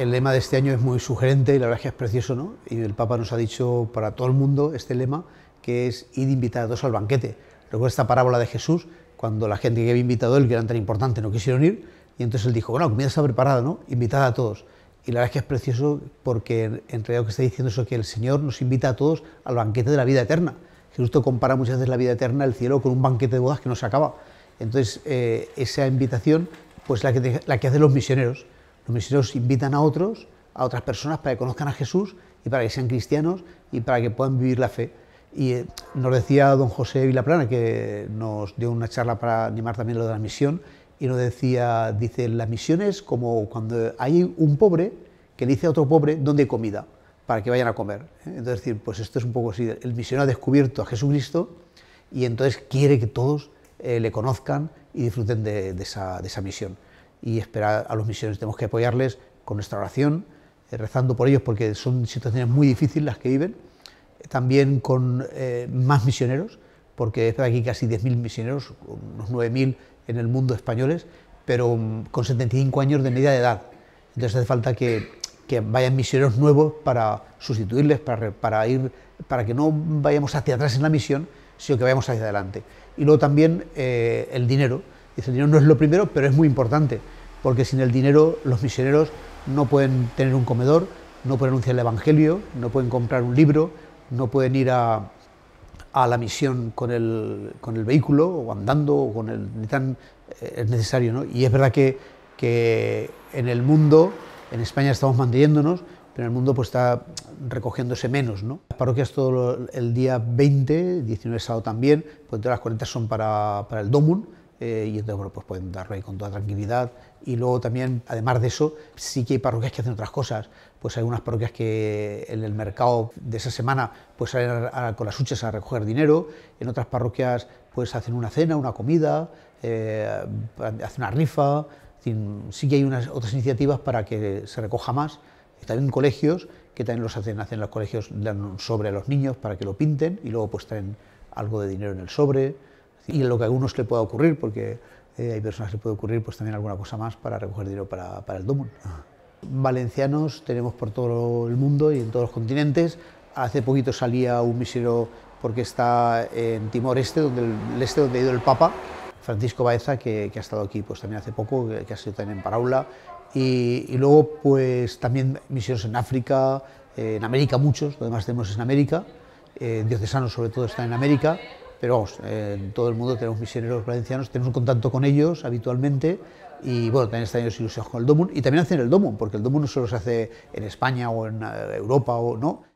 el lema de este año es muy sugerente y la verdad es que es precioso, ¿no? Y el Papa nos ha dicho para todo el mundo este lema, que es ir invitados al banquete. Recuerda esta parábola de Jesús, cuando la gente que había invitado él, que eran tan importante, no quisieron ir, y entonces él dijo, bueno, comida está preparada, ¿no? invitada a todos. Y la verdad es que es precioso porque en realidad lo que está diciendo eso que el Señor nos invita a todos al banquete de la vida eterna. Jesús te compara muchas veces la vida eterna, el cielo, con un banquete de bodas que no se acaba. Entonces, eh, esa invitación, pues la la que hacen los misioneros. Los misioneros invitan a otros, a otras personas, para que conozcan a Jesús y para que sean cristianos y para que puedan vivir la fe. Y eh, nos decía don José Vilaplana, que nos dio una charla para animar también lo de la misión, y nos decía, dice, la misión es como cuando hay un pobre que dice a otro pobre dónde hay comida, para que vayan a comer. Entonces, decir, pues esto es un poco así, el misionero ha descubierto a Jesucristo y entonces quiere que todos eh, le conozcan y disfruten de esa misión y esperar a los misioneros. Tenemos que apoyarles con nuestra oración, eh, rezando por ellos porque son situaciones muy difíciles las que viven, también con eh, más misioneros, porque hay aquí casi 10.000 misioneros, unos 9.000 en el mundo españoles, pero mm, con 75 años de media de edad. Entonces hace falta que, vayan misioneros nuevos para sustituirles, para, ir, para que no vayamos hacia atrás en la misión, sino que vayamos hacia adelante. Y luego también eh, el dinero el dinero no es lo primero, pero es muy importante, porque sin el dinero los misioneros no pueden tener un comedor, no pueden anunciar el Evangelio, no pueden comprar un libro, no pueden ir a, la misión con el, vehículo o andando o con el tan eh, es necesario. ¿no? Y es verdad que, en el mundo, en España estamos manteniéndonos, pero en el mundo pues está recogiéndose menos. ¿no? Las parroquias todo el día 20, 19 sábado también, pues todas las 40 son para, para el DOMUN, eh, y entonces bueno, pues pueden darlo ahí con toda tranquilidad. Y luego también, además de eso, sí que hay parroquias que hacen otras cosas. Pues hay unas parroquias que en el mercado de esa semana pues salen con las huchas a recoger dinero, en otras parroquias pues hacen una cena, una comida, eh, hacen una rifa, sí que hay unas otras iniciativas para que se recoja más. También colegios, que también los hacen, hacen los colegios, dan un sobre a los niños para que lo pinten y luego pues traen algo de dinero en el sobre y lo que a algunos le pueda ocurrir, porque eh, hay personas que le puede ocurrir pues también alguna cosa más para recoger dinero para, el domo. Valencianos tenemos por todo el mundo y en todos los continentes. Hace poquito salía un misero porque está en Timor Este, donde el, este donde ha ido el Papa, Francisco Baeza, que, ha estado aquí pues también hace poco, que, ha sido también en Paraula, y, luego pues también misiones en África, en América muchos, lo demás tenemos en América, eh, diocesanos sobre todo están en América, pero vamos, en todo el mundo tenemos misioneros valencianos, tenemos un contacto con ellos habitualmente y bueno, también están ellos ilusionados con el Domun y también hacen el Domun, porque el Domun no solo se hace en España o en eh, Europa o no,